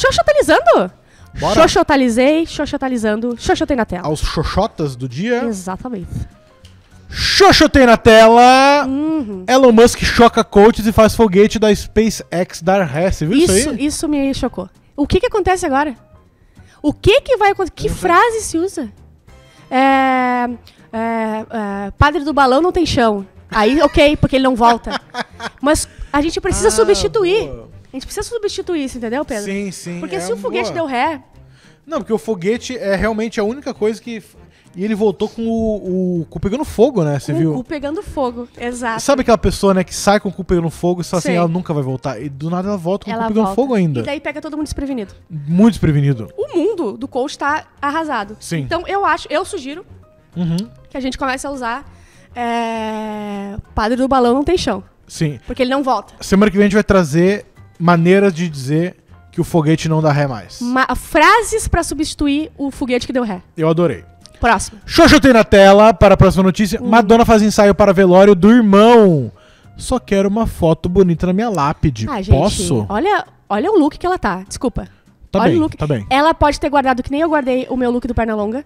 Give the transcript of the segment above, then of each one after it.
Xoxotalizando! Bora. Xoxotalizei, xoxotalizando, xoxotei na tela. Aos xoxotas do dia. Exatamente. Xoxotei na tela! Uhum. Elon Musk choca coaches e faz foguete da SpaceX dar ré. Você viu isso, isso aí? Isso me chocou. O que que acontece agora? O que que vai acontecer? Que frase se usa? É, é, é, padre do balão não tem chão. Aí, ok, porque ele não volta. Mas a gente precisa ah, substituir. Boa. A gente precisa substituir isso, entendeu, Pedro? Sim, sim. Porque é se o foguete boa. deu ré. Não, porque o foguete é realmente a única coisa que. E ele voltou com o, o cu pegando fogo, né? Você viu? O cu pegando fogo, exato. Sabe aquela pessoa, né, que sai com o cu pegando fogo e fala assim, ela nunca vai voltar. E do nada ela volta com ela o cu pegando volta. fogo ainda. E daí pega todo mundo desprevenido. Muito desprevenido. O mundo do coach tá arrasado. Sim. Então eu acho, eu sugiro uhum. que a gente comece a usar. É... Padre do balão não tem chão. Sim. Porque ele não volta. Semana que vem a gente vai trazer maneiras de dizer que o foguete não dá ré mais. Ma- frases pra substituir o foguete que deu ré. Eu adorei. Próximo. Xoxotei na tela para a próxima notícia. Hum. Madonna faz ensaio para velório do irmão. Só quero uma foto bonita na minha lápide. Ah, gente, Posso? Olha, olha o look que ela tá. Desculpa. Tá olha bem, o look. tá bem. Ela pode ter guardado que nem eu guardei o meu look do Pernalonga.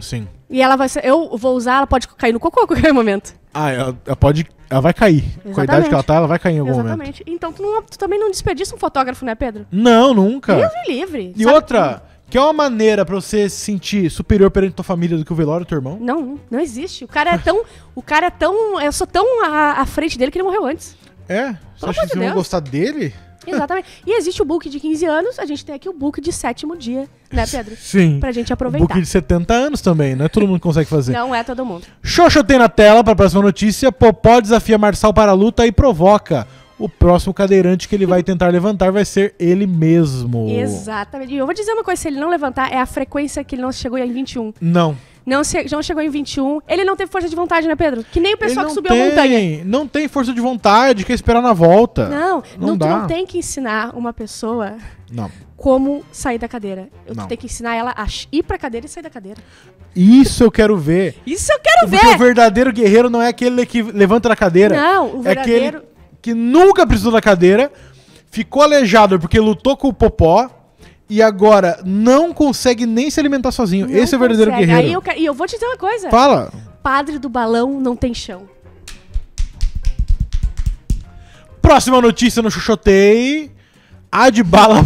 Sim. E ela vai ser. Eu vou usar, ela pode cair no cocô a qualquer momento. Ah, ela, ela pode ela vai cair. Exatamente. Com a idade que ela tá, ela vai cair em algum Exatamente. momento. Então tu, não, tu também não desperdiça um fotógrafo, né, Pedro? Não, nunca. Deus me livre. E outra, que... é uma maneira pra você se sentir superior perante tua família do que o velório do teu irmão. Não, não existe. O cara é tão... o cara é tão... Eu sou tão à, à frente dele que ele morreu antes. É? Pelo você acha que de vocês vão gostar dele? Exatamente. E existe o book de 15 anos, a gente tem aqui o book de sétimo dia, né, Pedro? Sim. Pra gente aproveitar. O book de 70 anos também, não é todo mundo consegue fazer. Não é todo mundo. Xoxo tem na tela pra próxima notícia. Popó desafia Marçal para a luta e provoca. O próximo cadeirante que ele vai tentar levantar vai ser ele mesmo. Exatamente. E eu vou dizer uma coisa: se ele não levantar, é a frequência que ele não chegou em 21. Não. Não, che não chegou em 21. Ele não teve força de vontade, né, Pedro? Que nem o pessoal que subiu tem, a montanha. Não tem força de vontade, quer esperar na volta. Não, não, não, dá. não tem que ensinar uma pessoa não. como sair da cadeira. Eu não. tenho que ensinar ela a ir pra cadeira e sair da cadeira. Isso eu quero ver. Isso eu quero ver. Porque o verdadeiro guerreiro não é aquele que levanta da cadeira. Não, o verdadeiro... É aquele que nunca precisou da cadeira, ficou aleijado porque lutou com o popó, e agora não consegue nem se alimentar sozinho. Não Esse é o verdadeiro consegue. guerreiro. Aí eu, e eu vou te dizer uma coisa. Fala. Padre do balão não tem chão. Próxima notícia no Chuchotei. A de bala.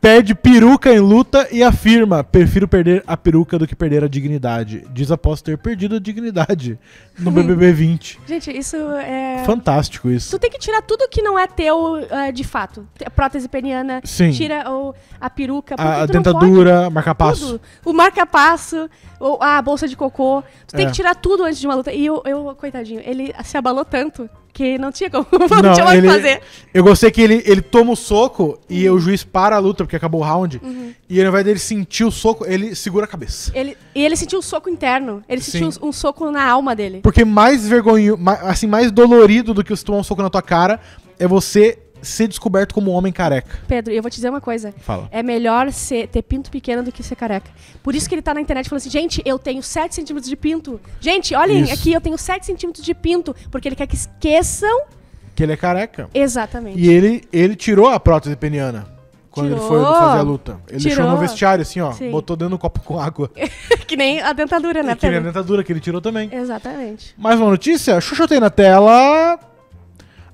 Perde peruca em luta e afirma: prefiro perder a peruca do que perder a dignidade. Diz após ter perdido a dignidade no BBB hum. 20. Gente, isso é. Fantástico isso. Tu tem que tirar tudo que não é teu uh, de fato. A prótese peniana, Sim. tira o, a peruca, a, a dentadura, marca-passo. O marca-passo, a bolsa de cocô. Tu é. tem que tirar tudo antes de uma luta. E eu, eu coitadinho, ele se abalou tanto porque não tinha como não, tinha ele, fazer. Eu gostei que ele, ele toma o soco e uhum. o juiz para a luta, porque acabou o round. Uhum. E ao invés dele sentir o soco, ele segura a cabeça. Ele, e ele sentiu o um soco interno. Ele sentiu um, um, soco na alma dele. Porque mais vergonhoso, mais, assim, mais dolorido do que você tomar um soco na tua cara é você ser descoberto como homem careca. Pedro, eu vou te dizer uma coisa. Fala. É melhor ser, ter pinto pequeno do que ser careca. Por isso que ele tá na internet falando assim, gente, eu tenho 7 centímetros de pinto. Gente, olhem isso. aqui, eu tenho 7 centímetros de pinto. Porque ele quer que esqueçam... Que ele é careca. Exatamente. E ele, ele tirou a prótese peniana. Quando tirou. ele foi fazer a luta. Ele tirou. deixou no vestiário, assim, ó. Sim. Botou dentro do copo com água. que nem a dentadura, né? Que nem a dentadura que ele tirou também. Exatamente. Mais uma notícia? Xuxa na tela...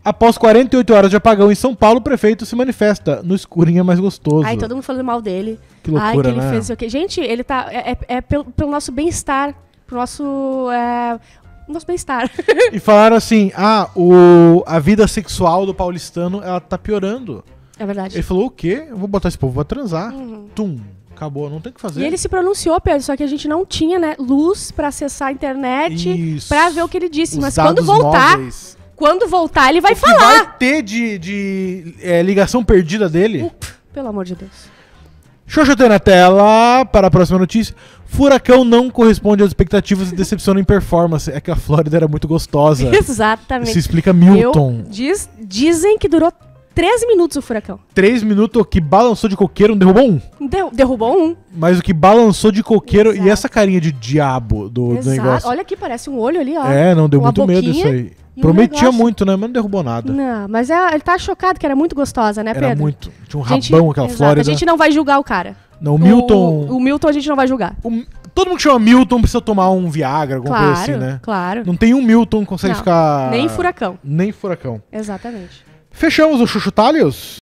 Após 48 horas de apagão em São Paulo, o prefeito se manifesta. No escurinho é mais gostoso. Ai, todo mundo falando mal dele. Que loucura, Ai, que ele né? fez o quê? Gente, ele tá... É, é, é, pelo, pelo, nosso bem-estar. Pro nosso... É, nosso bem-estar. e falaram assim, ah, o, a vida sexual do paulistano, ela tá piorando. É verdade. Ele falou, o quê? Eu vou botar esse povo pra transar. Uhum. Tum acabou, não tem o que fazer. E ele se pronunciou, Pedro, só que a gente não tinha, né, luz para acessar a internet para ver o que ele disse, Os mas quando voltar, móveis. Quando voltar, ele vai o que falar. Vai ter de, de é, ligação perdida dele. pelo amor de Deus. Xoxotei na tela para a próxima notícia. Furacão não corresponde às expectativas e decepciona em performance. É que a Flórida era muito gostosa. Exatamente. Se explica Milton. Eu, diz, dizem que durou 13 minutos o furacão. 3 minutos o que balançou de coqueiro, não derrubou um? derrubou um. Mas o que balançou de coqueiro Exato. e essa carinha de diabo do, do negócio. Olha aqui, parece um olho ali, ó. É, não deu muito boquinha. medo isso aí. E Prometia negócio... muito, né? Mas não derrubou nada. Não, mas é, ele tá chocado que era muito gostosa, né, Pedro? Era muito. Tinha um rabão gente, aquela exato, A gente não vai julgar o cara. Não, o Milton. O, o Milton a gente não vai julgar. O, todo mundo que chama Milton precisa tomar um Viagra, alguma claro, coisa assim, né? Claro. Não tem um Milton que consegue não, ficar. Nem furacão. Nem furacão. Exatamente. Fechamos o Chuchutalhos?